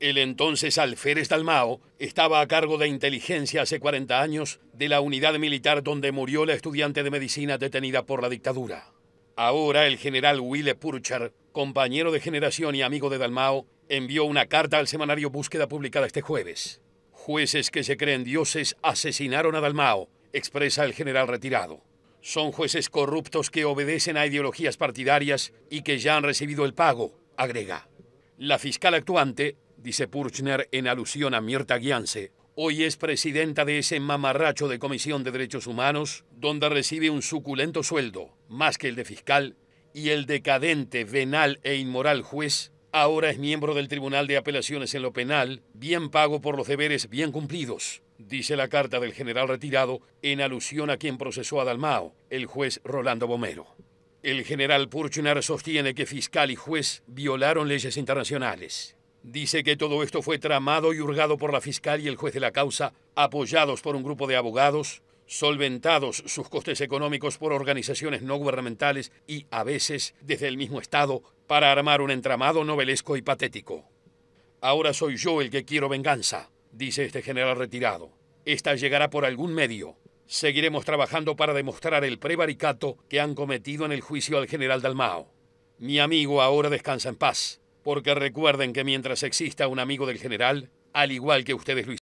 El entonces alférez Dalmao estaba a cargo de inteligencia hace 40 años de la unidad militar donde murió la estudiante de medicina detenida por la dictadura. Ahora el general Wille Purchar, compañero de generación y amigo de Dalmao, envió una carta al semanario Búsqueda publicada este jueves. Jueces que se creen dioses asesinaron a Dalmao, expresa el general retirado. Son jueces corruptos que obedecen a ideologías partidarias y que ya han recibido el pago, agrega. La fiscal actuante dice Purchner en alusión a Mirta Guiance. Hoy es presidenta de ese mamarracho de Comisión de Derechos Humanos, donde recibe un suculento sueldo, más que el de fiscal, y el decadente, venal e inmoral juez, ahora es miembro del Tribunal de Apelaciones en lo Penal, bien pago por los deberes bien cumplidos, dice la carta del general retirado en alusión a quien procesó a Dalmao, el juez Rolando Bomero. El general Purchner sostiene que fiscal y juez violaron leyes internacionales. Dice que todo esto fue tramado y hurgado por la fiscal y el juez de la causa, apoyados por un grupo de abogados, solventados sus costes económicos por organizaciones no gubernamentales y, a veces, desde el mismo Estado, para armar un entramado novelesco y patético. Ahora soy yo el que quiero venganza, dice este general retirado. Esta llegará por algún medio. Seguiremos trabajando para demostrar el prevaricato que han cometido en el juicio al general Dalmao. Mi amigo ahora descansa en paz. Porque recuerden que mientras exista un amigo del general, al igual que ustedes lo